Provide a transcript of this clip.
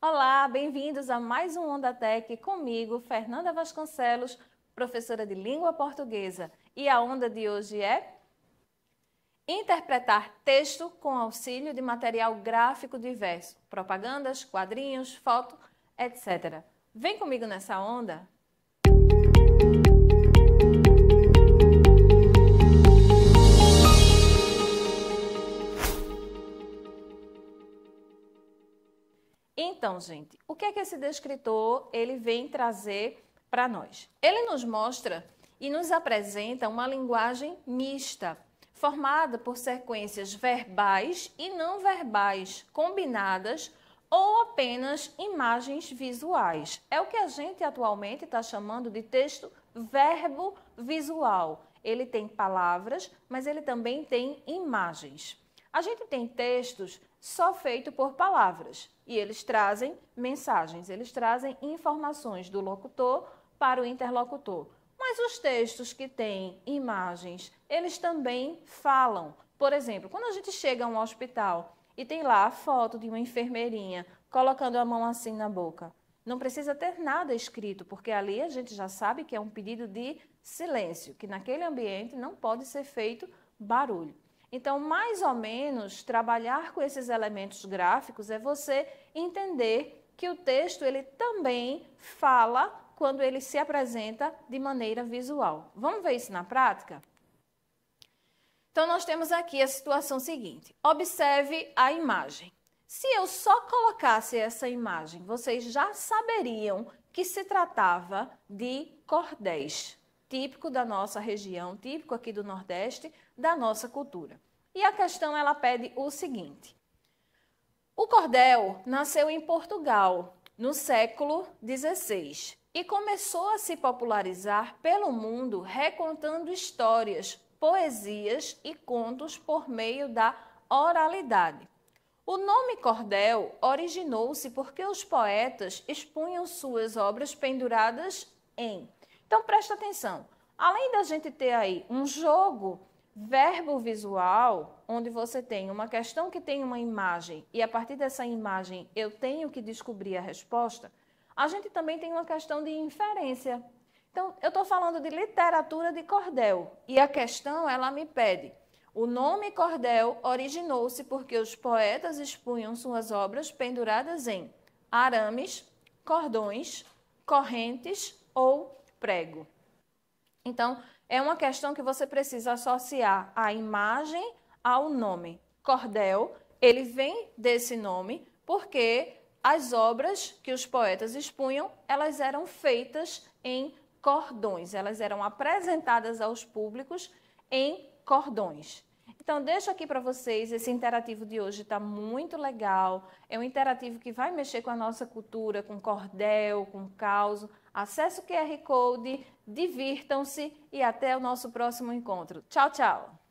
Olá, bem-vindos a mais um Onda Tech comigo, Fernanda Vasconcelos, professora de língua portuguesa. E a onda de hoje é interpretar texto com auxílio de material gráfico diverso, propagandas, quadrinhos, foto, etc. Vem comigo nessa onda? Então, gente, o que é que esse descritor ele vem trazer para nós? Ele nos mostra e nos apresenta uma linguagem mista, formada por sequências verbais e não verbais combinadas ou apenas imagens visuais. É o que a gente atualmente está chamando de texto verbo visual. Ele tem palavras, mas ele também tem imagens. A gente tem textos só feito por palavras. E eles trazem mensagens, eles trazem informações do locutor para o interlocutor. Mas os textos que têm imagens, eles também falam. Por exemplo, quando a gente chega a um hospital e tem lá a foto de uma enfermeirinha colocando a mão assim na boca, não precisa ter nada escrito, porque ali a gente já sabe que é um pedido de silêncio, que naquele ambiente não pode ser feito barulho. Então, mais ou menos, trabalhar com esses elementos gráficos é você entender que o texto ele também fala quando ele se apresenta de maneira visual. Vamos ver isso na prática? Então, nós temos aqui a situação seguinte. Observe a imagem. Se eu só colocasse essa imagem, vocês já saberiam que se tratava de cordéis típico da nossa região, típico aqui do Nordeste, da nossa cultura. E a questão ela pede o seguinte: o cordel nasceu em Portugal no século XVI e começou a se popularizar pelo mundo recontando histórias, poesias e contos por meio da oralidade. O nome cordel originou-se porque os poetas expunham suas obras penduradas em então presta atenção. Além da gente ter aí um jogo verbo visual, onde você tem uma questão que tem uma imagem e a partir dessa imagem eu tenho que descobrir a resposta, a gente também tem uma questão de inferência. Então, eu estou falando de literatura de cordel e a questão ela me pede. O nome cordel originou-se porque os poetas expunham suas obras penduradas em arames, cordões, correntes ou prego. Então, é uma questão que você precisa associar a imagem ao nome. Cordel, ele vem desse nome porque as obras que os poetas expunham, elas eram feitas em cordões, elas eram apresentadas aos públicos em cordões. Então, deixo aqui para vocês, esse interativo de hoje está muito legal. É um interativo que vai mexer com a nossa cultura, com cordel, com caos Acesse o QR Code, divirtam-se e até o nosso próximo encontro. Tchau, tchau!